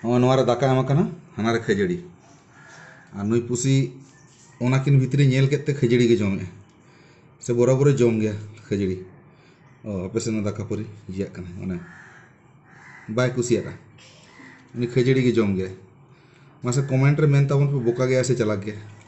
दाकामकना हनारे खजड़ी और नई पुसी उनकिन भित्री नल खजड़ी जमे से बराबर जम गया खजड़ी ओ आपेसन दाका पर बै कुा उन खजड़ी जम गया मैसे कमेंट रे पे बोका गया से चलाक गया